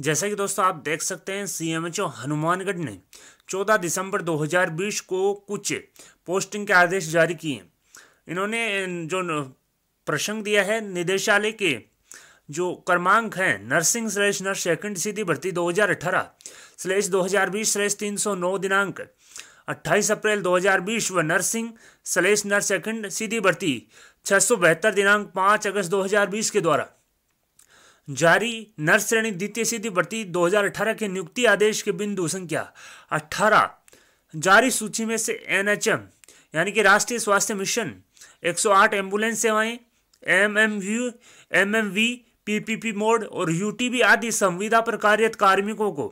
जैसा कि दोस्तों आप देख सकते हैं सीएमएचओ हनुमानगढ़ ने 14 दिसंबर 2020 को कुछ पोस्टिंग के आदेश जारी किए इन्होंने जो प्रसंग दिया है निदेशालय के जो क्रमांक हैं नर्सिंग स्लेश नर्स सेकंड सीधी भर्ती 2018 स्लेश 2020 स्लेश 309 दिनांक 28 अप्रैल 2020 व नर्सिंग स्लेश नर्स सेकंड सीधी भर्ती छः दिनांक 5 अगस्त 2020 के द्वारा जारी नर श्रेणी द्वितीय सीधी भर्ती 2018 के नियुक्ति आदेश के बिंदु संख्या 18 जारी सूची में से एनएचएम यानी कि राष्ट्रीय स्वास्थ्य मिशन 108 एम्बुलेंस सेवाएं M M U M M V PPP mode और यूटीबी आदि संविदा पर कार्यरत कार्मिकों को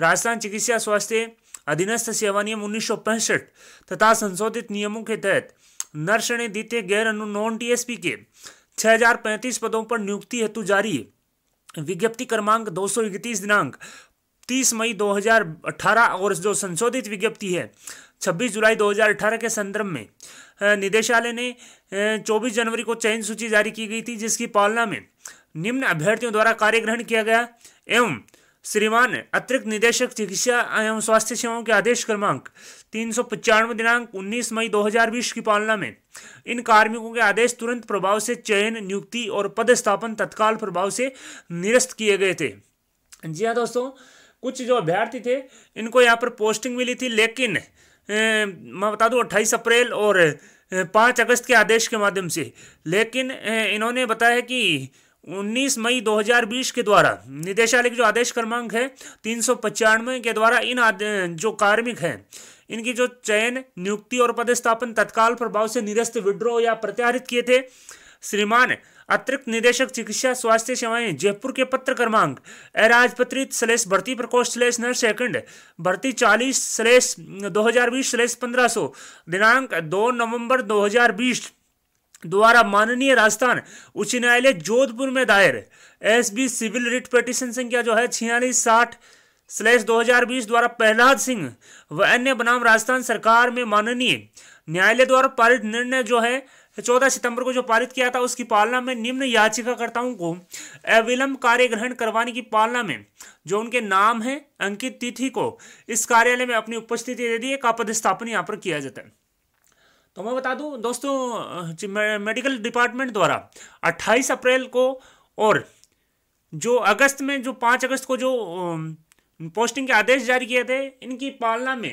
राजस्थान चिकित्सा स्वास्थ्य अधीनस्थ सेवा नियम उन्नीस तथा संशोधित नियमों के तहत नर्स ने द्वितीय गैर अनु नॉन टीएसपी के 6035 पदों पर नियुक्ति हेतु जारी विज्ञप्ति क्रमांक दो सौ इकतीस दिनांक तीस मई 2018 और जो संशोधित विज्ञप्ति है 26 जुलाई 2018 के संदर्भ में निदेशालय ने 24 जनवरी को चयन सूची जारी की गई थी जिसकी पालना में निम्न अभ्यर्थियों द्वारा कार्य ग्रहण किया गया एवं श्रीमान अतिरिक्त निदेशक चिकित्सा एवं स्वास्थ्य सेवाओं के आदेश क्रमांक तीन सौ पचानवे दिनांक उन्नीस मई दो हजार बीस की पालना में इन कार्मिकों के आदेश तुरंत प्रभाव से चयन नियुक्ति और पद स्थापन तत्काल प्रभाव से निरस्त किए गए थे जी हाँ दोस्तों कुछ जो अभ्यर्थी थे इनको यहाँ पर पोस्टिंग मिली थी लेकिन ए, मैं बता दूँ अट्ठाईस अप्रैल और पाँच अगस्त के आदेश के माध्यम से लेकिन ए, इन्होंने बताया कि 19 मई 2020 के द्वारा निदेशालय के जो आदेश क्रमांक है तीन के द्वारा इन जो कार्मिक हैं इनकी जो चयन नियुक्ति और पदस्थापन तत्काल प्रभाव से निरस्त विड्रॉ या प्रत्याहित किए थे श्रीमान अतिरिक्त निदेशक चिकित्सा स्वास्थ्य सेवाएं जयपुर के पत्र क्रमांक अराजपत्रित स्लेश भर्ती प्रकोष्ठ स्लेश नर सेकंड भर्ती चालीस स्लेश दो हजार बीस स्लेश पंद्रह सौ दिनांक दो नवंबर दो हजार बीस द्वारा माननीय राजस्थान उच्च न्यायालय जोधपुर में दायर S B civil writ petition संख्या जो है छियालीस साठ स्लैश 2020 द्वारा प्रहलाद सिंह व अन्य बनाम राजस्थान सरकार में माननीय न्यायालय द्वारा पारित निर्णय जो है चौदह सितंबर को जो पारित किया था उसकी पालना में निम्न याचिकाकर्ताओं को अविलंब कार्य ग्रहण करवाने की पालना में जो उनके नाम है अंकित तिथि को इस कार्यालय में अपनी उपस्थिति दे दी एक आपद स्थापन यहाँ पर किया जाता है तो मैं बता दूं दोस्तों मेडिकल डिपार्टमेंट द्वारा 28 अप्रैल को और जो अगस्त में जो 5 अगस्त को जो पोस्टिंग के आदेश जारी किए थे इनकी पालना में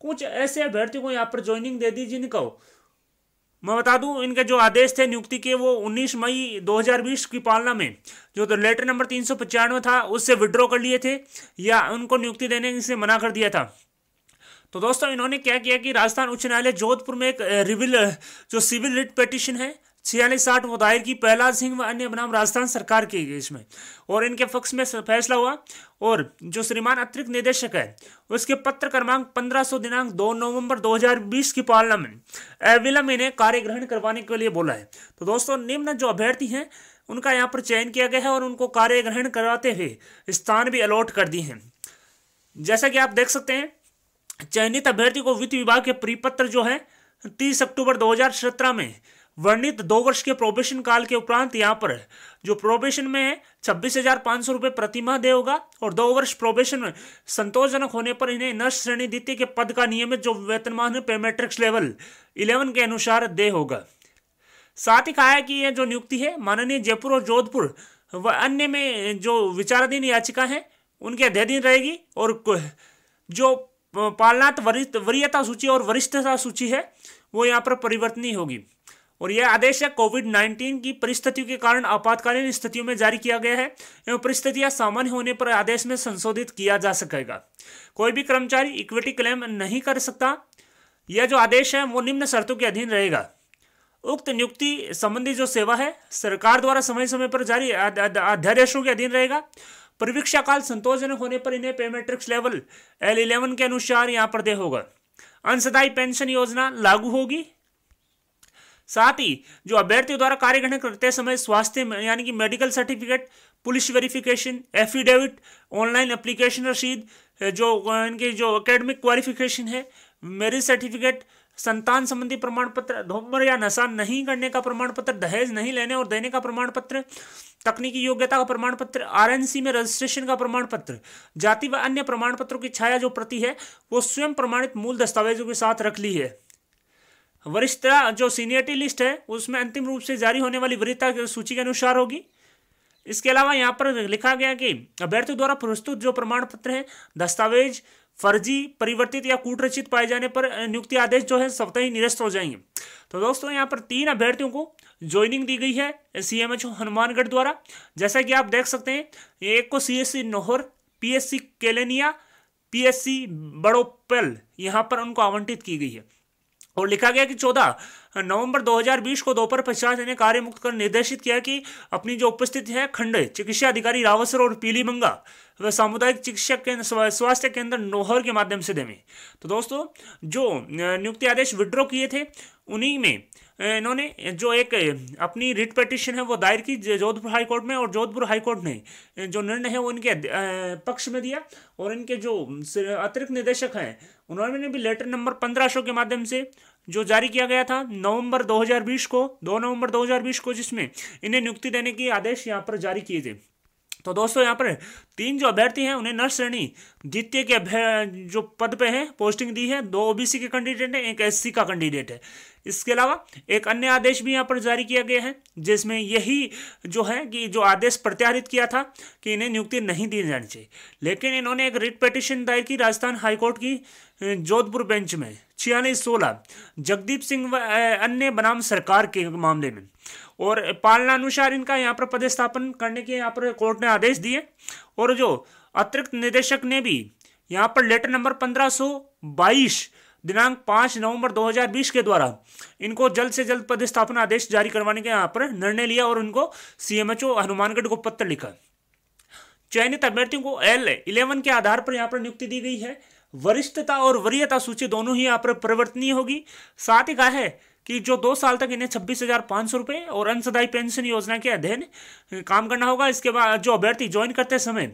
कुछ ऐसे अभ्यर्थियों को यहाँ पर ज्वाइनिंग दे दी जिनको मैं बता दूं इनके जो आदेश थे नियुक्ति के वो 19 मई 2020 की पालना में जो तो लेटर नंबर तीन था उससे विड्रॉ कर लिए थे या उनको नियुक्ति देने से मना कर दिया था तो दोस्तों इन्होंने क्या किया कि राजस्थान उच्च न्यायालय जोधपुर में एक रिविल जो सिविल रिट पिटिशन है छियालीस साठ वो दायर की प्रहलाद सिंह व अन्य बनाम राजस्थान सरकार गई इसमें और इनके पक्ष में फैसला हुआ और जो श्रीमान अतिरिक्त निदेशक है उसके पत्र क्रमांक 1500 दिनांक 2 नवंबर 2020 की पालना में अविलंब इन्हें कार्य ग्रहण करवाने के लिए बोला है तो दोस्तों निम्न जो अभ्यर्थी हैं उनका यहाँ पर चयन किया गया है और उनको कार्य ग्रहण करवाते हुए स्थान भी अलॉट कर दिए हैं जैसा कि आप देख सकते हैं चयनित अभ्यर्थी को वित्त विभाग के परिपत्र जो है तीस अक्टूबर 2017 में वर्णित दो वर्ष के प्रोबेशन काल के उपरांत यहाँ पर जो प्रोबेशन में है छब्बीस हजार पांच सौ रुपए प्रतिमा दे होगा और दो वर्ष प्रोबेशन में संतोषजनक होने पर इन्हें नर्स श्रेणी द्वितीय के पद का नियमित जो वेतनमान है पेमेट्रिक्स लेवल इलेवन के अनुसार दे होगा साथ ही कहा है कि यह जो नियुक्ति है माननीय जयपुर और जोधपुर व अन्य में जो विचाराधीन याचिका है उनके अध्ययधीन रहेगी और जो पालनाथ वरिष्ठ वरीयता सूची और वरिष्ठता सूची है वो यहाँ पर परिवर्तनी होगी और यह आदेश है कोविड 19 की परिस्थितियों के कारण आपातकालीन स्थितियों में जारी किया गया है एवं परिस्थितियां सामान्य होने पर आदेश में संशोधित किया जा सकेगा कोई भी कर्मचारी इक्विटी क्लेम नहीं कर सकता यह जो आदेश है वो निम्न शर्तों के अधीन रहेगा उक्त नियुक्ति संबंधी जो सेवा है सरकार द्वारा समय समय पर जारी अध्यादेशों के अधीन रहेगा प्रवीक्षा काल संतोषजनक होने पर इन्हें पेमेट्रिक्स लेवल एल इलेवन के अनुसार यहां पर दे होगा अंशदायी पेंशन योजना लागू होगी साथ ही जो अभ्यर्थियों द्वारा ग्रहण करते समय स्वास्थ्य यानी कि medical certificate police verification affidavit online application रसीद जो इनके जो एकेडमिक क्वालिफिकेशन है मेरिट सर्टिफिकेट संतान संबंधी प्रमाण पत्र धोमर या नशा नहीं करने का प्रमाण पत्र दहेज नहीं लेने और देने का प्रमाण पत्र तकनीकी योग्यता का प्रमाण पत्र आर में रजिस्ट्रेशन का प्रमाण पत्र जाति व अन्य प्रमाण पत्रों की छाया जो प्रति है वो स्वयं प्रमाणित मूल दस्तावेजों के साथ रख ली है वरिष्ठता जो सीनियरिटी लिस्ट है उसमें अंतिम रूप से जारी होने वाली वरीयता सूची के अनुसार होगी इसके अलावा यहाँ पर लिखा गया कि अभ्यर्थी द्वारा प्रस्तुत जो प्रमाण पत्र है दस्तावेज फर्जी परिवर्तित या कूटरचित पाए जाने पर नियुक्ति आदेश जो है स्वतः ही निरस्त हो जाएंगे तो दोस्तों यहाँ पर तीन अभ्यर्थियों को ज्वाइनिंग दी गई है सीएमएच हनुमानगढ़ द्वारा जैसा कि आप देख सकते हैं एक को CSC Nohar PSC Kelania PSC Badopal यहाँ पर उनको आवंटित की गई है और लिखा गया कि चौदह नवंबर 2020 को दोपहर पचास ने कार्य मुक्त कर निर्देशित किया कि अपनी जो उपस्थिति है खंड चिकित्सा अधिकारी रावसर और पीलीमंगा व सामुदायिक चिकित्सा केंद्र स्वास्थ्य केंद्र नोहर के माध्यम से देवे तो दोस्तों जो नियुक्ति आदेश विड्रॉ किए थे उन्हीं में इन्होंने जो एक अपनी रिट पटिशन है वो दायर की जोधपुर हाईकोर्ट में और जोधपुर हाईकोर्ट ने जो निर्णय है वो इनके पक्ष में दिया और इनके जो अतिरिक्त निदेशक हैं उन्होंने भी लेटर नंबर पंद्रह सौ के माध्यम से जो जारी किया गया था नवंबर 2020 को 2 नवंबर 2020 को जिसमें इन्हें नियुक्ति देने के आदेश यहाँ पर जारी किए थे तो दोस्तों यहाँ पर तीन जो अभ्यर्थी हैं उन्हें नर श्रेणी द्वितीय के जो पद पे हैं पोस्टिंग दी है दो ओबीसी के कैंडिडेट हैं एक एससी का कैंडिडेट है इसके अलावा एक अन्य आदेश भी यहाँ पर जारी किया गया है जिसमें यही जो है कि जो आदेश प्रत्याहरित किया था कि इन्हें नियुक्ति नहीं दी जानी चाहिए लेकिन इन्होंने एक रिट पटिशन दायर की राजस्थान हाईकोर्ट की जोधपुर बेंच में छियालीस सोलह जगदीप सिंह व अन्य बनाम सरकार के मामले में और पालनानुसार इनका यहाँ पर पदस्थापन करने के यहाँ पर कोर्ट ने आदेश दिए और जो अतिरिक्त निदेशक ने भी यहाँ पर लेटर नंबर पंद्रह सौ बाईस दिनांक पाँच नवंबर 2020 के द्वारा इनको जल्द से जल्द पदस्थापना आदेश जारी करवाने के यहाँ पर निर्णय लिया और उनको सीएमएचओ हनुमानगढ़ को पत्र लिखा चयनित अभ्यर्थियों को एल इलेवन के आधार पर यहाँ पर नियुक्ति दी गई है वरिष्ठता और वरीयता सूची दोनों ही यहाँ पर परिवर्तनीय होगी साथ ही कहा है कि जो दो साल तक इन्हें छब्बीस हजार पांच सौ रुपए और अंशदायी पेंशन योजना के अध्ययन काम करना होगा इसके बाद जो अभ्यर्थी ज्वाइन करते समय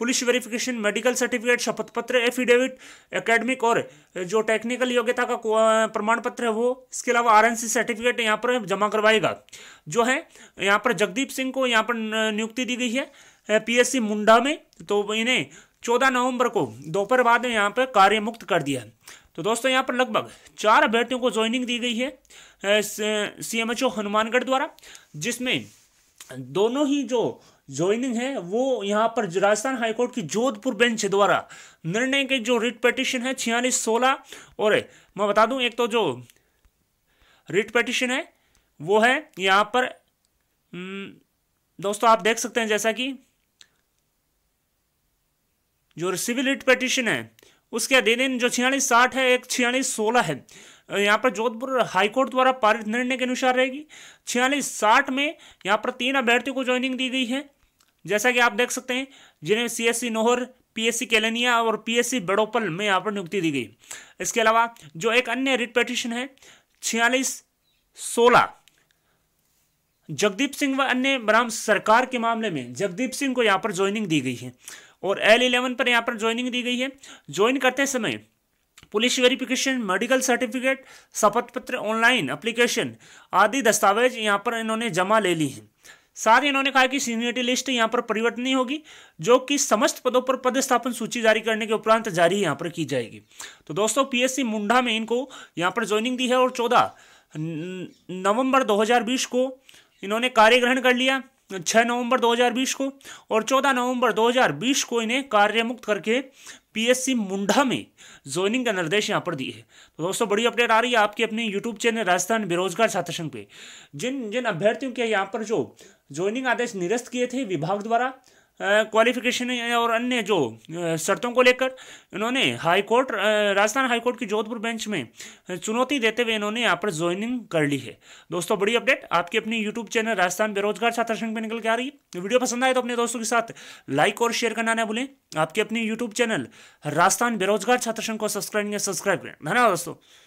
पुलिस वेरिफिकेशन मेडिकल सर्टिफिकेट शपथ पत्र एफिडेविट एकेडमिक और जो टेक्निकल योग्यता का प्रमाण पत्र है वो इसके अलावा आरएनसी सर्टिफिकेट यहाँ पर जमा करवाएगा जो है यहाँ पर जगदीप सिंह को यहाँ पर नियुक्ति दी गई है पीएससी मुंडा में तो इन्हें चौदह नवंबर को दोपहर बाद यहाँ पर कार्य मुक्त कर दिया तो दोस्तों यहाँ पर लगभग चार बेटियों को ज्वाइनिंग दी गई है सीएमएचओ हनुमानगढ़ द्वारा जिसमें दोनों ही जो ज्वाइनिंग है वो यहाँ पर राजस्थान हाईकोर्ट की जोधपुर बेंच द्वारा निर्णय के जो रिट पटिशन है छियालीस सोलह और मैं बता दूं एक तो जो रिट पटिशन है वो है यहाँ पर हम्म, दोस्तों आप देख सकते हैं जैसा कि जो सिविल रिट पटिशन है उसके अधीन जो छियालीस साठ है एक छियालीस सोलह है यहाँ पर जोधपुर हाईकोर्ट द्वारा पारित निर्णय के अनुसार रहेगी छियालीस साठ में यहाँ पर तीन अभ्यर्थियों को ज्वाइनिंग दी गई है जैसा कि आप देख सकते हैं जिन्हें सीएससी नोहर पीएससी केलनिया और पीएससी बड़ोपल में यहाँ पर नियुक्ति दी गई इसके अलावा जो एक अन्य रिट पटिशन है छियालीस सोलह जगदीप सिंह व अन्य ब्राह्म सरकार के मामले में जगदीप सिंह को यहाँ पर ज्वाइनिंग दी गई है और एल इलेवन पर यहाँ पर ज्वाइनिंग दी गई है ज्वाइन करते समय पुलिस वेरिफिकेशन मेडिकल सर्टिफिकेट शपथ पत्र ऑनलाइन अप्लीकेशन आदि दस्तावेज यहाँ पर इन्होंने जमा ले ली हैं साथ ही इन्होंने कहा कि सीनियरिटी लिस्ट यहाँ पर नहीं होगी जो कि समस्त पदों पर पदस्थापन सूची जारी करने के उपरांत जारी यहाँ पर की जाएगी तो दोस्तों पीएससी मुंडा में इनको यहाँ पर ज्वाइनिंग दी है और चौदह नवंबर 2020 को इन्होंने कार्य ग्रहण कर लिया 6 नवंबर 2020 को और 14 नवंबर 2020 को इन्हें कार्यमुक्त करके पीएससी मुंडा में ज्वाइनिंग का निर्देश यहाँ पर दिए है तो दोस्तों बड़ी अपडेट आ रही है आपके अपने यूट्यूब चैनल राजस्थान बेरोजगार छात्र संघ पे जिन जिन अभ्यर्थियों के यहाँ पर जो ज्वाइनिंग आदेश निरस्त किए थे विभाग द्वारा क्वालिफिकेशन और अन्य जो शर्तों को लेकर इन्होंने हाईकोर्ट राजस्थान हाईकोर्ट की जोधपुर बेंच में चुनौती देते हुए इन्होंने यहाँ पर ज्वाइनिंग कर ली है दोस्तों बड़ी अपडेट आपके अपने यूट्यूब चैनल राजस्थान बेरोजगार छात्र संघ पर निकल के आ रही है वीडियो पसंद आए तो अपने दोस्तों के साथ लाइक और शेयर करना ना भूलें आपके अपने यूट्यूब चैनल राजस्थान बेरोजगार छात्र संघ को सब्सक्राइब सब्सक्राइब करें धन्यवाद दोस्तों